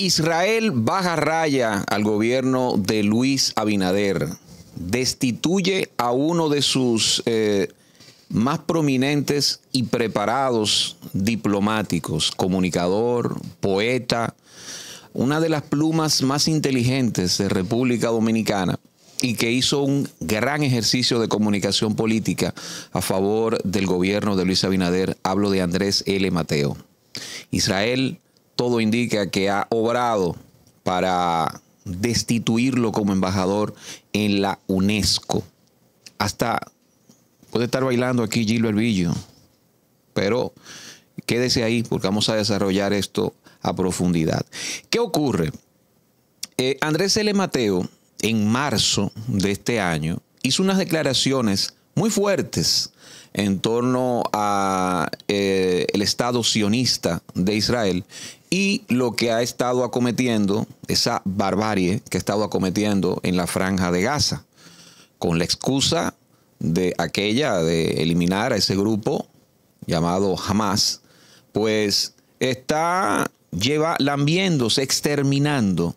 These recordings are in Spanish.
Israel baja raya al gobierno de Luis Abinader, destituye a uno de sus eh, más prominentes y preparados diplomáticos, comunicador, poeta, una de las plumas más inteligentes de República Dominicana y que hizo un gran ejercicio de comunicación política a favor del gobierno de Luis Abinader. Hablo de Andrés L. Mateo. Israel todo indica que ha obrado para destituirlo como embajador en la UNESCO. Hasta puede estar bailando aquí Gilbert pero quédese ahí porque vamos a desarrollar esto a profundidad. ¿Qué ocurre? Eh, Andrés L. Mateo, en marzo de este año, hizo unas declaraciones muy fuertes en torno a eh, el Estado sionista de Israel y lo que ha estado acometiendo, esa barbarie que ha estado acometiendo en la franja de Gaza, con la excusa de aquella de eliminar a ese grupo llamado Hamas, pues está lleva lambiéndose, exterminando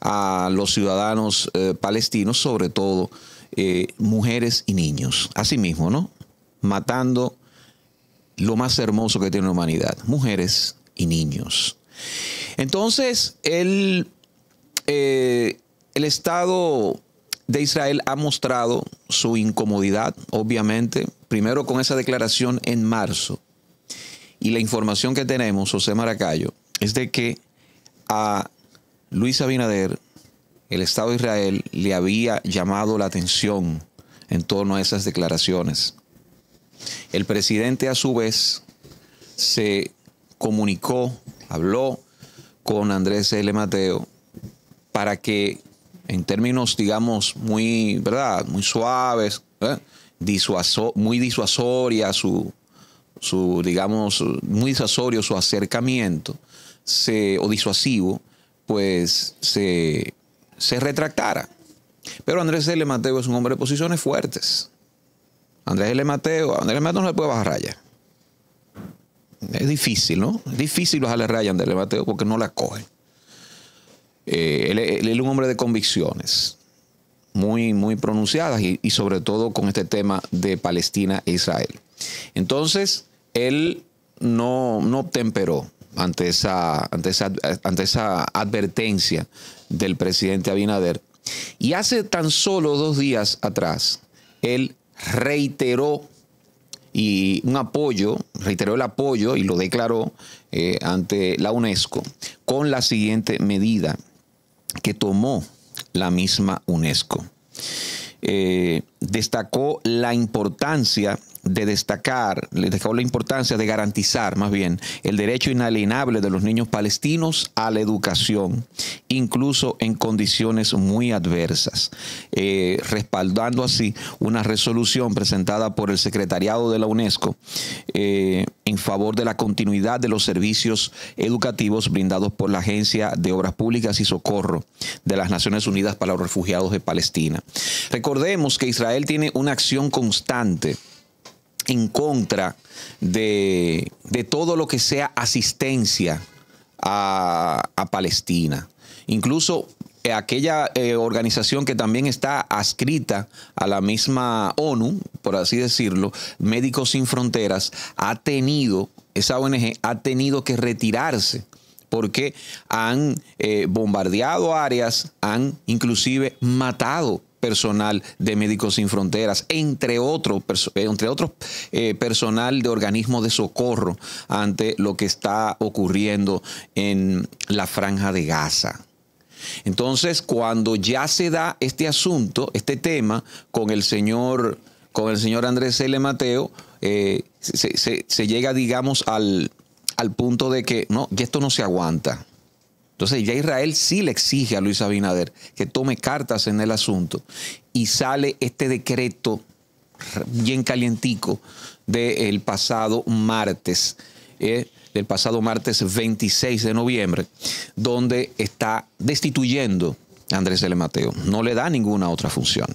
a los ciudadanos eh, palestinos, sobre todo eh, mujeres y niños. Así mismo, ¿no? Matando lo más hermoso que tiene la humanidad, mujeres y niños. Entonces, el, eh, el Estado de Israel ha mostrado su incomodidad, obviamente, primero con esa declaración en marzo. Y la información que tenemos, José Maracayo, es de que a Luis Abinader el Estado de Israel le había llamado la atención en torno a esas declaraciones. El presidente a su vez se comunicó, habló con Andrés L. Mateo para que en términos, digamos, muy, ¿verdad? Muy suaves, ¿eh? muy disuasoria su, su, digamos, muy disuasorio su acercamiento se, o disuasivo, pues se se retractara. Pero Andrés L. Mateo es un hombre de posiciones fuertes. Andrés L. Mateo, Andrés L. Mateo no le puede bajar raya. Es difícil, ¿no? Es difícil bajarle raya a Andrés L. Mateo porque no la coge. Eh, él, es un hombre de convicciones muy, muy pronunciadas y, sobre todo con este tema de Palestina e Israel. Entonces, él no, no temperó ante esa, ante esa, ante esa advertencia del presidente Abinader. Y hace tan solo dos días atrás, él reiteró y un apoyo, reiteró el apoyo y lo declaró eh, ante la UNESCO con la siguiente medida que tomó la misma UNESCO. Eh, destacó la importancia de destacar, le dejó la importancia de garantizar más bien el derecho inalienable de los niños palestinos a la educación, incluso en condiciones muy adversas, eh, respaldando así una resolución presentada por el Secretariado de la UNESCO eh, en favor de la continuidad de los servicios educativos brindados por la Agencia de Obras Públicas y Socorro de las Naciones Unidas para los Refugiados de Palestina. Recordemos que Israel tiene una acción constante en contra de, todo lo que sea asistencia a, Palestina. Incluso eh, aquella eh, organización que también está adscrita a la misma ONU, por así decirlo, Médicos Sin Fronteras, ha tenido, esa ONG ha tenido que retirarse porque han eh, bombardeado áreas, han inclusive matado personal de Médicos Sin Fronteras, entre, eh, entre otros eh, personal de organismos de socorro ante lo que está ocurriendo en la franja de Gaza. Entonces, cuando ya se da este asunto, este tema, con el señor, con el señor Andrés L. Mateo, eh, se, llega, digamos, al, al punto de que no, esto no se aguanta. Entonces ya Israel sí le exige a Luis Abinader que tome cartas en el asunto y sale este decreto bien calientico del pasado martes, eh, del pasado martes 26 de noviembre, donde está destituyendo a Andrés L. Mateo. No le da ninguna otra función.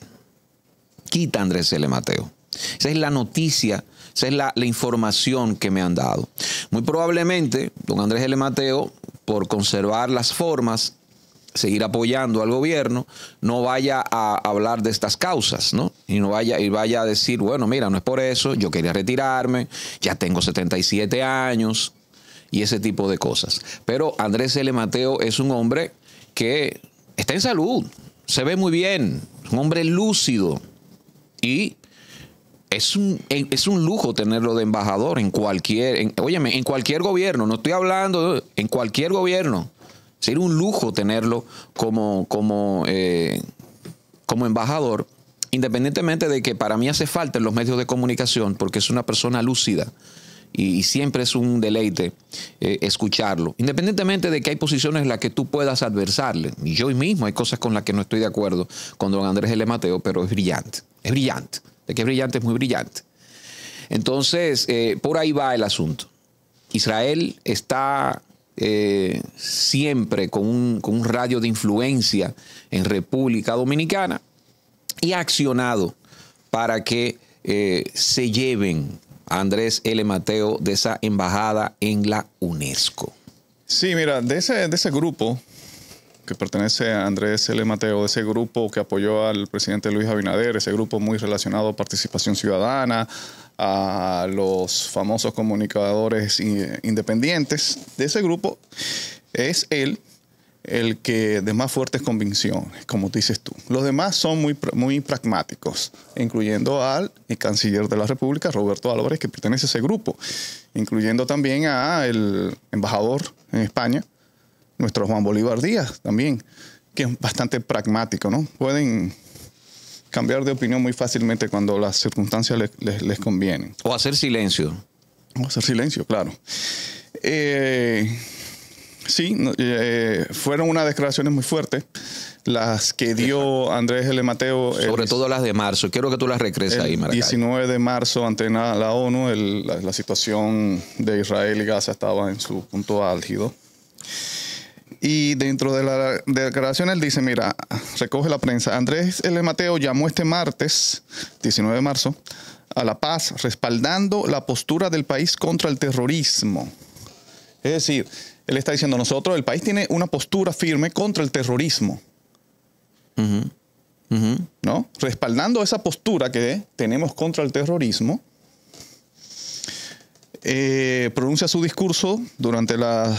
Quita a Andrés L. Mateo. Esa es la noticia, esa es la, la información que me han dado. Muy probablemente, don Andrés L. Mateo por conservar las formas, seguir apoyando al gobierno, no vaya a hablar de estas causas, ¿no? Y no vaya, y vaya a decir, bueno, mira, no es por eso, yo quería retirarme, ya tengo 77 años y ese tipo de cosas. Pero Andrés L. Mateo es un hombre que está en salud, se ve muy bien, un hombre lúcido y es un, es un lujo tenerlo de embajador en cualquier, en cualquier gobierno, no estoy hablando, en cualquier gobierno. Sería un lujo tenerlo como, como, eh, como embajador, independientemente de que para mí hace falta en los medios de comunicación, porque es una persona lúcida y, siempre es un deleite eh, escucharlo. Independientemente de que hay posiciones en las que tú puedas adversarle, y yo mismo hay cosas con las que no estoy de acuerdo con don Andrés L. Mateo, pero es brillante, es brillante que es brillante, es muy brillante. Entonces, eh, por ahí va el asunto. Israel está eh, siempre con un, radio de influencia en República Dominicana y ha accionado para que eh, se lleven a Andrés L. Mateo de esa embajada en la UNESCO. Sí, mira, de ese, de ese grupo que pertenece a Andrés L. Mateo, de ese grupo que apoyó al presidente Luis Abinader, ese grupo muy relacionado a participación ciudadana, a los famosos comunicadores independientes, de ese grupo, es él el que de más fuertes convicciones, como dices tú. Los demás son muy, muy pragmáticos, incluyendo al canciller de la República, Roberto Álvarez, que pertenece a ese grupo, incluyendo también al embajador en España, nuestro Juan Bolívar Díaz también, que es bastante pragmático, ¿no? Pueden cambiar de opinión muy fácilmente cuando las circunstancias les, convienen. O hacer silencio. O hacer silencio, claro. Eh, sí, eh, fueron unas declaraciones muy fuertes las que dio Andrés L. Mateo. Sobre todo las de marzo. Quiero que tú las regreses ahí, Maracay. 19 de marzo ante la, ONU, la, la situación de Israel y Gaza estaba en su punto álgido y dentro de la declaración él dice, mira, recoge la prensa, Andrés L. Mateo llamó este martes, 19 de marzo, a la paz, respaldando la postura del país contra el terrorismo. Es decir, él está diciendo, nosotros, el país tiene una postura firme contra el terrorismo. ¿No? Respaldando esa postura que tenemos contra el terrorismo, eh, pronuncia su discurso durante la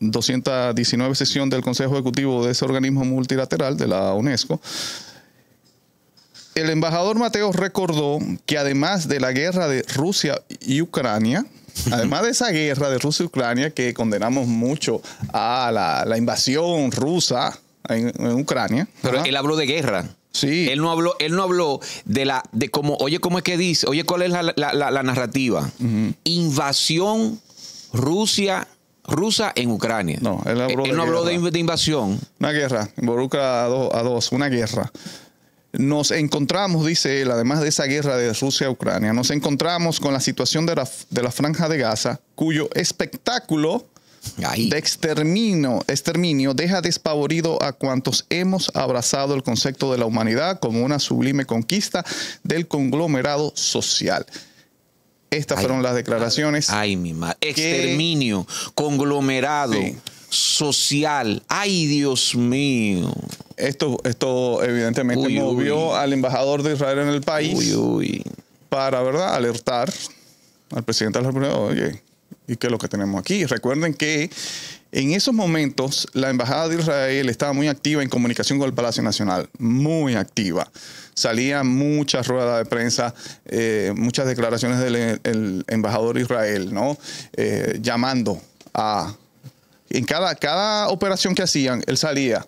219 sesión del Consejo Ejecutivo de ese organismo multilateral de la UNESCO. El embajador Mateo recordó que además de la guerra de Rusia y Ucrania, además de esa guerra de Rusia y Ucrania que condenamos mucho a la, invasión rusa en, Ucrania. Pero él habló de guerra. Él no habló, él no habló de la, de cómo, oye, ¿cómo es que dice? Oye, ¿cuál es la, narrativa? Invasión Rusia rusa en Ucrania. No, él, eh, no habló de, invasión. Una guerra, involucra a, dos, una guerra. Nos encontramos, dice él, además de esa guerra de Rusia a Ucrania, nos encontramos con la situación de la, de la franja de Gaza, cuyo espectáculo de exterminio, deja despavorido a cuantos hemos abrazado el concepto de la humanidad como una sublime conquista del conglomerado social. Estas fueron las declaraciones. Ay, mi madre. Exterminio, conglomerado. social. Ay, Dios mío. Esto, esto evidentemente movió al embajador de Israel en el país para, ¿verdad?, alertar al presidente de la República, y qué es lo que tenemos aquí. Recuerden que en esos momentos la Embajada de Israel estaba muy activa en comunicación con el Palacio Nacional, muy activa. Salían muchas ruedas de prensa, eh, muchas declaraciones del embajador Israel, ¿no? Eh, llamando a... En cada, cada operación que hacían, él salía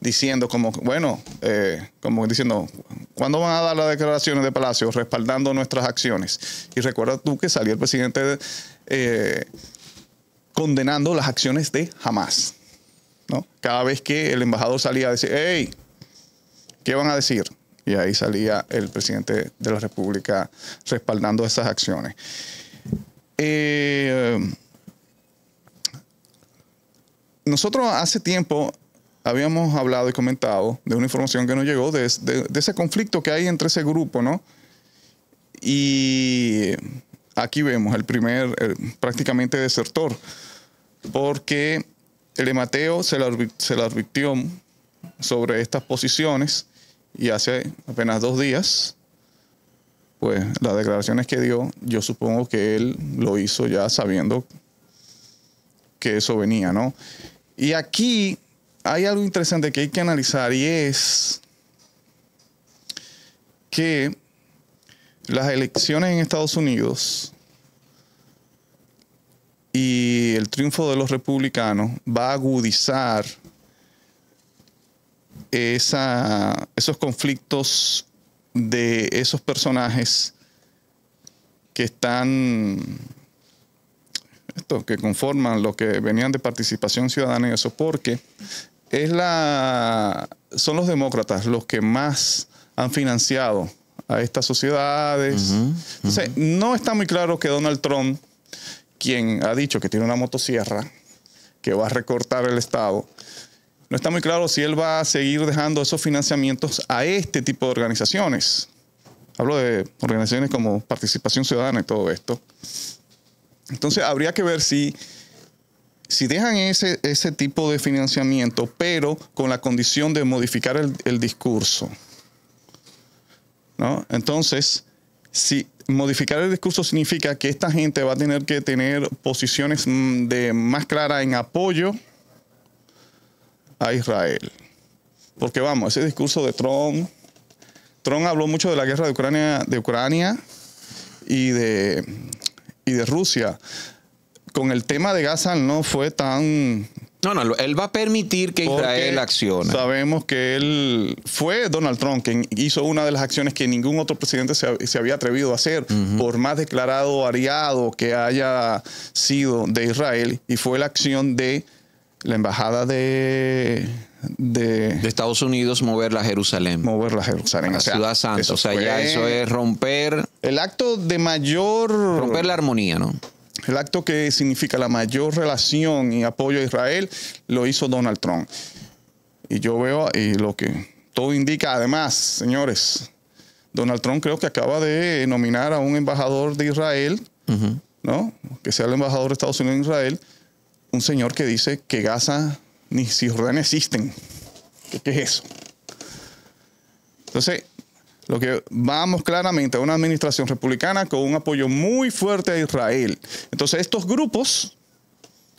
diciendo como, bueno, eh, como diciendo, ¿cuándo van a dar las declaraciones de Palacio respaldando nuestras acciones? Y recuerda tú que salía el presidente eh, condenando las acciones de Hamas. ¿no? Cada vez que el embajador salía a decir, hey, ¿qué van a decir? Y ahí salía el presidente de la República respaldando esas acciones. Eh, nosotros hace tiempo habíamos hablado y comentado de una información que nos llegó de, ese conflicto que hay entre ese grupo, ¿no? Y Aquí vemos el primer eh, prácticamente desertor, porque el Mateo se la, se la advirtió sobre estas posiciones y hace apenas dos días, pues las declaraciones que dio, yo supongo que él lo hizo ya sabiendo que eso venía, ¿no? Y aquí hay algo interesante que hay que analizar y es que las elecciones en Estados Unidos y el triunfo de los republicanos va a agudizar esos conflictos de esos personajes que están, que conforman lo que venían de participación ciudadana y eso, porque es la, son los demócratas los que más han financiado a estas sociedades. Entonces, no está muy claro que Donald Trump, quien ha dicho que tiene una motosierra, que va a recortar el Estado, no está muy claro si él va a seguir dejando esos financiamientos a este tipo de organizaciones. Hablo de organizaciones como Participación Ciudadana y todo esto. Entonces, habría que ver si si dejan ese, ese tipo de financiamiento, pero con la condición de modificar el discurso. Entonces, si modificar el discurso significa que esta gente va a tener que tener posiciones mm, de más claras en apoyo a Israel. Porque vamos, ese discurso de Trump, Trump habló mucho de la guerra de Ucrania, de Ucrania y, de, y de Rusia. Con el tema de Gaza no fue tan no, no, él va a permitir que Israel accione. Sabemos que él fue Donald Trump quien hizo una de las acciones que ningún otro presidente se, había atrevido a hacer, por más declarado aliado que haya sido de Israel, y fue la acción de la embajada de, de, Estados Unidos moverla a Jerusalén. Mover la Jerusalén. A o Ciudad Santa. O sea, ya eso es romper. El acto de mayor. Romper la armonía, ¿no? El acto que significa la mayor relación y apoyo a Israel lo hizo Donald Trump. Y yo veo lo que todo indica, además, señores, Donald Trump creo que acaba de nominar a un embajador de Israel, ¿no? Que sea el embajador de Estados Unidos en Israel, un señor que dice que Gaza ni Cisjordania existen. ¿Qué, ¿Qué, es eso? Entonces, lo que vamos claramente a una administración republicana con un apoyo muy fuerte a Israel. Entonces estos grupos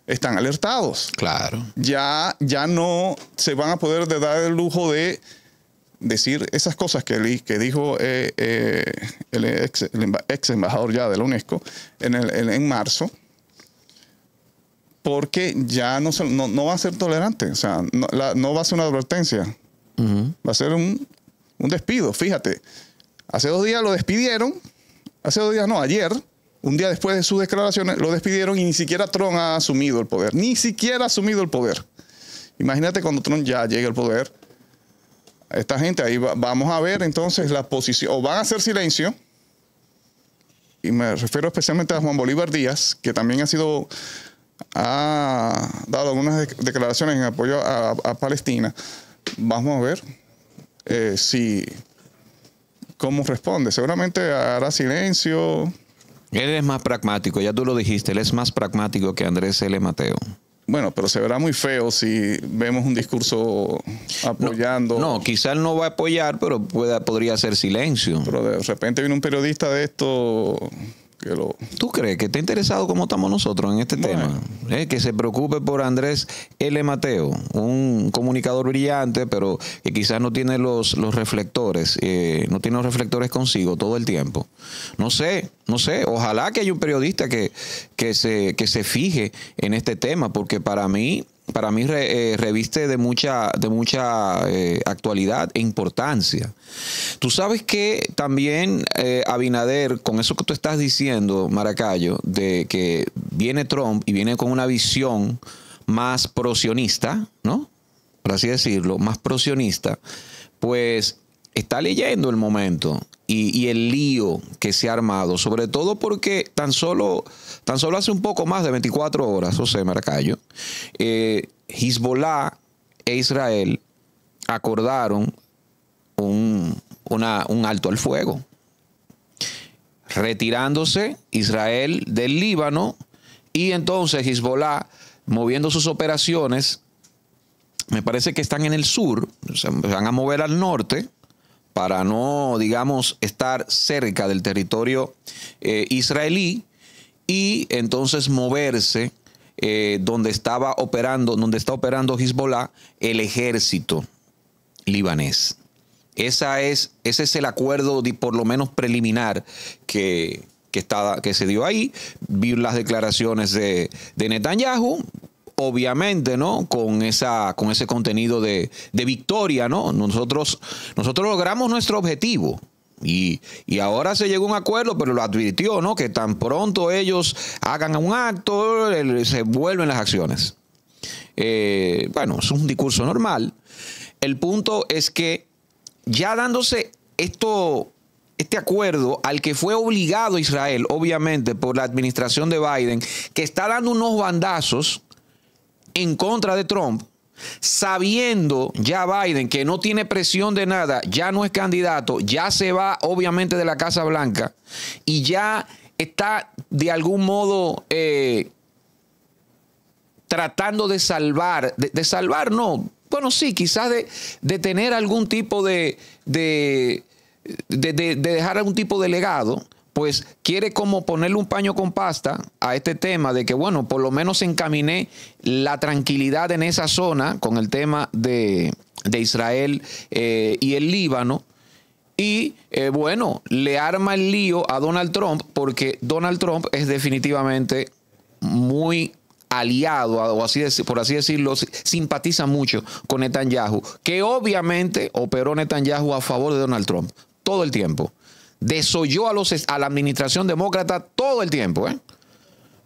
están alertados. Claro. Ya, ya no se van a poder dar el lujo de decir esas cosas que, que dijo eh, eh, el, ex, embajador ya de la UNESCO en, el, en marzo, porque ya no, no, va a ser tolerante, o sea, no, va a ser una advertencia, va a ser un un despido, fíjate. Hace dos días lo despidieron, hace dos días no, ayer, un día después de sus declaraciones, lo despidieron y ni siquiera Trump ha asumido el poder, ni siquiera ha asumido el poder. Imagínate cuando Trump ya llegue al poder, esta gente ahí vamos a ver entonces la posición, o van a hacer silencio, y me refiero especialmente a Juan Bolívar Díaz, que también ha sido ha dado algunas declaraciones en apoyo a Palestina. Vamos a ver eh, si, ¿cómo responde? Seguramente hará silencio. Él es más pragmático, ya tú lo dijiste, él es más pragmático que Andrés L. Mateo. Bueno, pero se verá muy feo si vemos un discurso apoyando. No, quizás no va a apoyar, pero podría hacer silencio. Pero de repente viene un periodista de esto ¿Tú crees que está interesado como estamos nosotros en este tema? Eh, que se preocupe por Andrés L. Mateo, un comunicador brillante, pero que quizás no tiene los, los reflectores, eh, no tiene los reflectores consigo todo el tiempo. No sé, no sé, ojalá que haya un periodista que, que, se, que se fije en este tema, porque para mí para mí eh, reviste de mucha, de mucha eh, actualidad e importancia. Tú sabes que también eh, Abinader, con eso que tú estás diciendo, Maracayo, de que viene Trump y viene con una visión más prosionista, ¿no? Por así decirlo, más prosionista, pues está leyendo el momento y, el lío que se ha armado, sobre todo porque tan solo, tan solo hace un poco más de 24 horas, José Maracayo, eh, Hezbollah e Israel acordaron un, un alto al fuego, retirándose Israel del Líbano y entonces Hezbollah moviendo sus operaciones, me parece que están en el sur, se van a mover al norte, para no, digamos, estar cerca del territorio eh, israelí y entonces moverse eh, donde estaba operando, donde está operando Hezbollah, el ejército libanés. Esa es, ese es el acuerdo, por lo menos preliminar, que, que se dio ahí. Vi las declaraciones de, de Netanyahu, obviamente, ¿no? Con, esa, con ese contenido de, victoria, ¿no? Nosotros, nosotros logramos nuestro objetivo. Y, ahora se llegó a un acuerdo, pero lo advirtió, ¿no? Que tan pronto ellos hagan un acto, se vuelven las acciones. Eh, bueno, es un discurso normal. El punto es que ya dándose esto, este acuerdo al que fue obligado Israel, obviamente, por la administración de Biden, que está dando unos bandazos en contra de Trump, sabiendo ya Biden que no tiene presión de nada, ya no es candidato, ya se va obviamente de la Casa Blanca y ya está de algún modo eh, tratando de salvar, de, salvar no, bueno sí, quizás de, tener algún tipo de, de, de dejar algún tipo de legado, pues quiere como ponerle un paño con pasta a este tema de que, bueno, por lo menos encaminé la tranquilidad en esa zona con el tema de, Israel eh, y el Líbano. Y eh, bueno, le arma el lío a Donald Trump porque Donald Trump es definitivamente muy aliado, o así por así decirlo, simpatiza mucho con Netanyahu, que obviamente operó Netanyahu a favor de Donald Trump todo el tiempo desoyó a, los, a la administración demócrata todo el tiempo. ¿eh?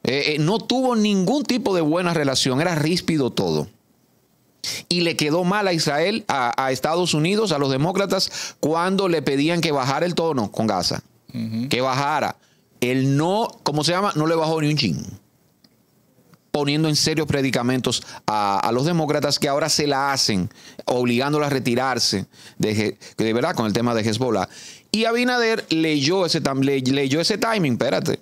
Eh, eh, no tuvo ningún tipo de buena relación, era ríspido todo. Y le quedó mal a Israel, a, Estados Unidos, a los demócratas, cuando le pedían que bajara el tono con Gaza. Que bajara. Él no, ¿cómo se llama? No le bajó ni un ching poniendo en serio predicamentos a, los demócratas que ahora se la hacen, obligándola a retirarse, de, de verdad, con el tema de Hezbollah. Y Abinader leyó ese, leyó ese timing, espérate,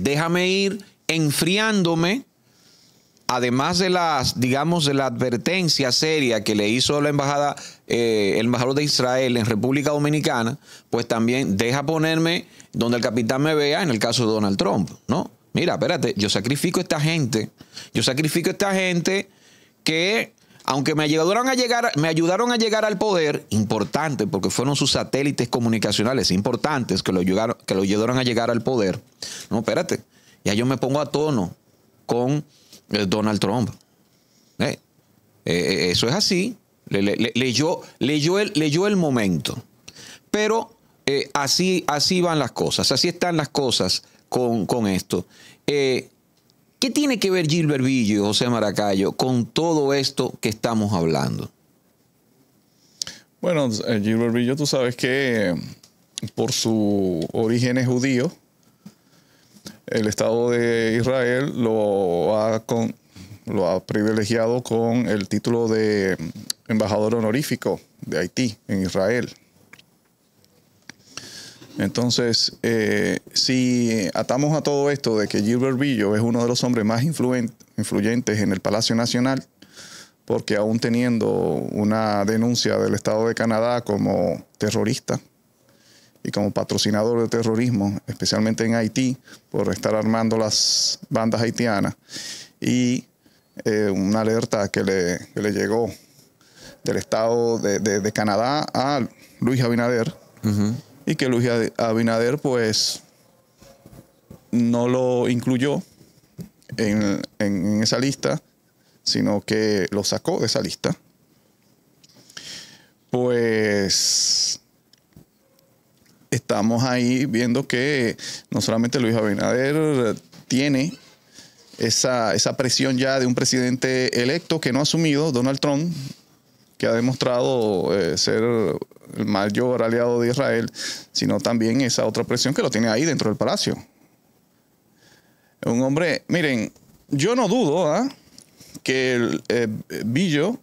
déjame ir enfriándome, además de las, digamos, de la advertencia seria que le hizo la embajada, eh, el embajador de Israel en República Dominicana, pues también deja ponerme donde el capitán me vea, en el caso de Donald Trump, ¿no? mira, espérate, yo sacrifico a esta gente, yo sacrifico a esta gente que, aunque me ayudaron a llegar, me ayudaron a llegar al poder, importante, porque fueron sus satélites comunicacionales importantes que lo ayudaron, que lo a llegar al poder. No, espérate, ya yo me pongo a tono con eh, Donald Trump. Eh, eh, eso es así. leyó, el, el momento. Pero así, así van las cosas, así están las cosas con, esto. Eh, ¿Qué tiene que ver Gilbert Villo y José Maracayo con todo esto que estamos hablando? Bueno, eh, Gilbert Villo, tú sabes que eh, por su origen judíos... judío, el Estado de Israel lo lo ha privilegiado con el título de mm, embajador honorífico de Haití en Israel. Entonces, eh, si atamos a todo esto de que Gilbert Billo es uno de los hombres más influyentes en el Palacio Nacional, porque aún teniendo una denuncia del Estado de Canadá como terrorista y como patrocinador de terrorismo, especialmente en Haití, por estar armando las bandas haitianas, y eh, una alerta que le, llegó del Estado de, Canadá a Luis Abinader y que Luis Abinader pues no lo incluyó en, esa lista, sino que lo sacó de esa lista. Pues estamos ahí viendo que no solamente Luis Abinader tiene esa, presión ya de un presidente electo que no ha asumido, Donald Trump, que ha demostrado eh, ser el mayor aliado de Israel, sino también esa otra presión que lo tiene ahí dentro del palacio. Un hombre, miren, yo no dudo ¿ah? que el, villo eh, Billo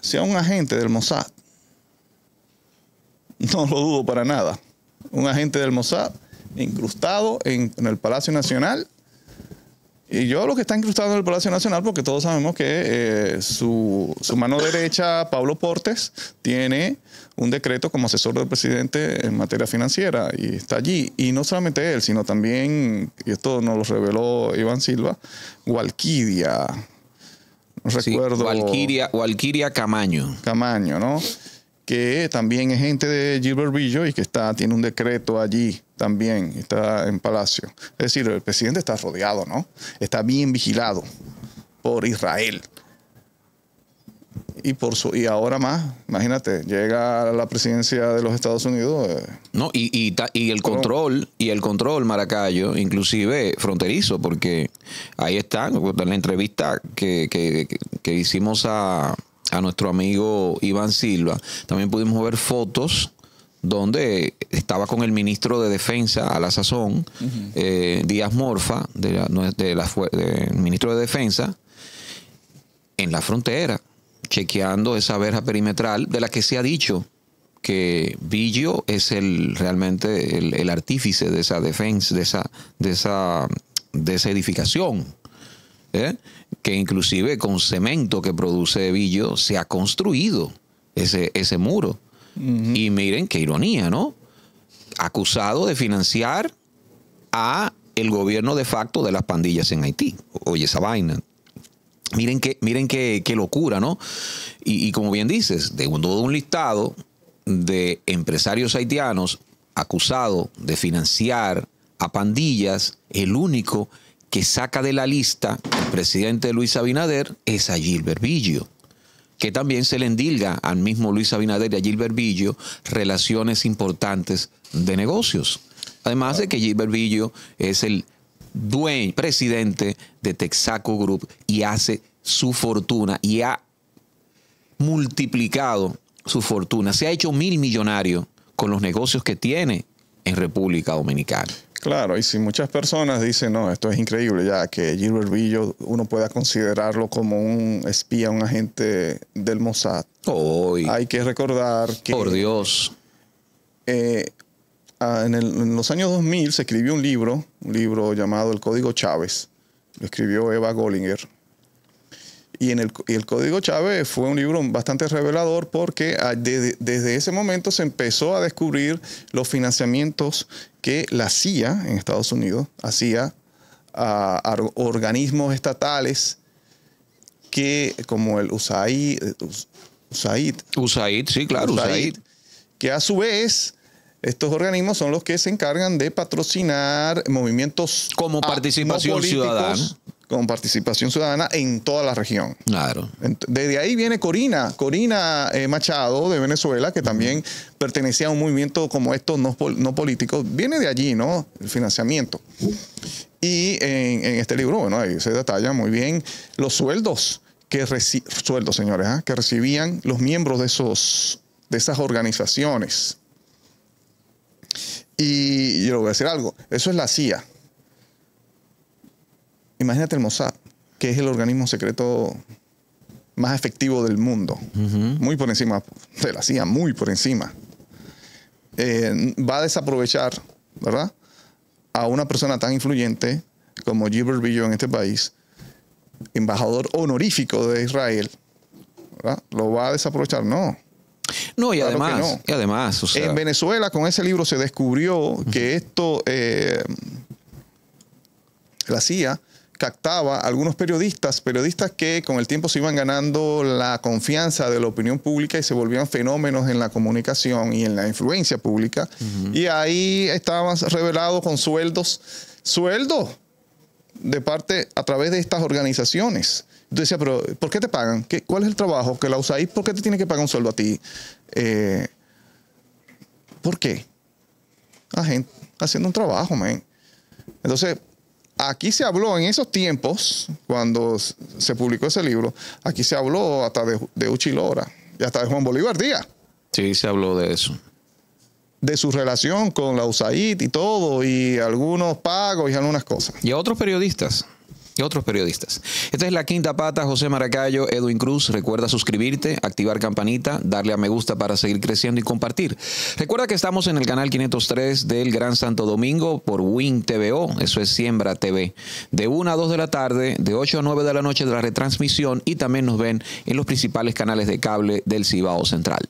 sea un agente del Mossad. No lo dudo para nada. Un agente del Mossad incrustado en el Palacio Nacional y yo lo que está incrustado en el Palacio Nacional, porque todos sabemos que eh, su, su, mano derecha, Pablo Portes, tiene un decreto como asesor del presidente en materia financiera y está allí. Y no solamente él, sino también, y esto nos lo reveló Iván Silva, Walquidia. No recuerdo. Walquiria, Camaño. Camaño, ¿no? que también es gente de Gilbert y que está, tiene un decreto allí también, está en Palacio. Es decir, el presidente está rodeado, ¿no? Está bien vigilado por Israel. Y, por su, y ahora más, imagínate, llega la presidencia de los Estados Unidos. Eh, no, y, y, el control, y el control, Maracayo, inclusive fronterizo, porque ahí está, en la entrevista que hicimos a, a nuestro amigo Iván Silva. También pudimos ver fotos donde estaba con el ministro de Defensa a la sazón, eh, Díaz Morfa, del de la, ministro de Defensa, en la frontera, chequeando esa verja perimetral de la que se ha dicho que Villo es el realmente el, artífice de esa defensa, de esa, de esa, de esa edificación. ¿eh? que inclusive con cemento que produce Billo se ha construido ese, ese muro. Y miren qué ironía, ¿no? Acusado de financiar a el gobierno de facto de las pandillas en Haití. Oye, esa vaina. Miren qué, miren qué, locura, ¿no? Y, como bien dices, de un, un listado de empresarios haitianos acusado de financiar a pandillas, el único que saca de la lista el presidente Luis Abinader es a Gilbert Villo, que también se le endilga al mismo Luis Abinader y a Gilbert Villo relaciones importantes de negocios. Además de que Gilbert Villo es el dueño, presidente de Texaco Group y hace su fortuna y ha multiplicado su fortuna. Se ha hecho mil millonario con los negocios que tiene en República Dominicana. Claro, y si muchas personas dicen, no, esto es increíble, ya que Gilbert Villo uno pueda considerarlo como un espía, un agente del Mossad. Hay que recordar que... Por Dios. Eh, ah, en, en, los años 2000 se escribió un libro, un libro llamado El Código Chávez. Lo escribió Eva Gollinger, y, en el, Código Chávez fue un libro bastante revelador porque ah, desde, ese momento se empezó a descubrir los financiamientos que la CIA en Estados Unidos hacía a, organismos estatales que, como el USAID, USAID. sí, claro, USAID. Que a su vez, estos organismos son los que se encargan de patrocinar movimientos. Como participación ciudadana con participación ciudadana en toda la región. Claro. Desde ahí viene Corina, Corina eh, Machado de Venezuela, que también pertenecía a un movimiento como estos no, político. políticos. Viene de allí, ¿no? El financiamiento. Y en, este libro, bueno, ahí se detalla muy bien los sueldos que sueldos, señores, ¿ah? que recibían los miembros de esos de esas organizaciones. Y yo le voy a decir algo, eso es la CIA imagínate el Mossad, que es el organismo secreto más efectivo del mundo, muy por encima de la CIA, muy por encima. Eh, va a desaprovechar, ¿verdad? A una persona tan influyente como Gilbert Billo en este país, embajador honorífico de Israel, ¿verdad? ¿Lo va a desaprovechar? No. No, y además, además en Venezuela con ese libro se descubrió que esto, eh, la CIA, captaba algunos periodistas, periodistas que con el tiempo se iban ganando la confianza de la opinión pública y se volvían fenómenos en la comunicación y en la influencia pública. Y ahí estaban revelados con sueldos, sueldos de parte a través de estas organizaciones. Entonces, decía, pero ¿por qué te pagan? ¿Qué, ¿Cuál es el trabajo que la usáis? ¿Por qué te tiene que pagar un sueldo a ti? Eh, ¿Por qué? La ah, gente haciendo un trabajo, man. Entonces, aquí se habló en esos tiempos, cuando se publicó ese libro, aquí se habló hasta de, de Uchi y hasta de Juan Bolívar Díaz. Sí, se habló de eso. De su relación con la USAID y todo, y algunos pagos y algunas cosas. Y a otros periodistas y otros periodistas. Esta es la quinta pata, José Maracayo, Edwin Cruz. Recuerda suscribirte, activar campanita, darle a me gusta para seguir creciendo y compartir. Recuerda que estamos en el canal 503 del Gran Santo Domingo por Win TVO, eso es Siembra TV, de 1 a 2 de la tarde, de 8 a 9 de la noche de la retransmisión y también nos ven en los principales canales de cable del Cibao Central.